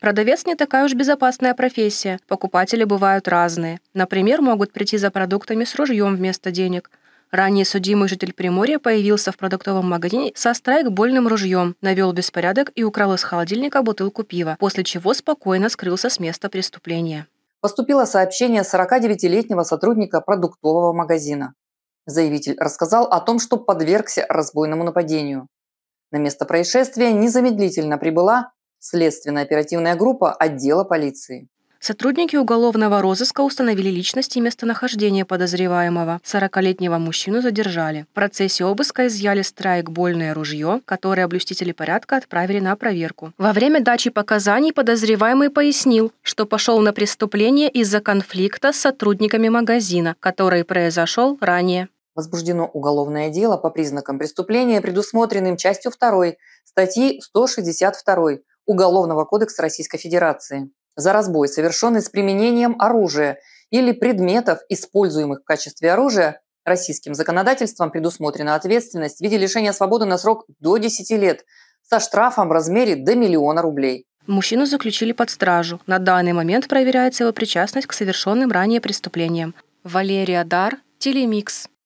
Продавец не такая уж безопасная профессия, покупатели бывают разные. Например, могут прийти за продуктами с ружьем вместо денег. Ранее судимый житель Приморья появился в продуктовом магазине со страйкбольным ружьем, навел беспорядок и украл из холодильника бутылку пива, после чего спокойно скрылся с места преступления. Поступило сообщение 49-летнего сотрудника продуктового магазина. Заявитель рассказал о том, что подвергся разбойному нападению. На место происшествия незамедлительно прибыла Следственно-оперативная группа отдела полиции. Сотрудники уголовного розыска установили личность и местонахождение подозреваемого. 40-летнего мужчину задержали. В процессе обыска изъяли страйкбольное ружье, которое блюстители порядка отправили на проверку. Во время дачи показаний подозреваемый пояснил, что пошел на преступление из-за конфликта с сотрудниками магазина, который произошел ранее. Возбуждено уголовное дело по признакам преступления, предусмотренным частью 2 статьи 162 Уголовного кодекса Российской Федерации за разбой, совершенный с применением оружия или предметов, используемых в качестве оружия, российским законодательством предусмотрена ответственность в виде лишения свободы на срок до 10 лет со штрафом в размере до миллиона рублей. Мужчину заключили под стражу. На данный момент проверяется его причастность к совершенным ранее преступлениям. Валерия Дар, Телемикс.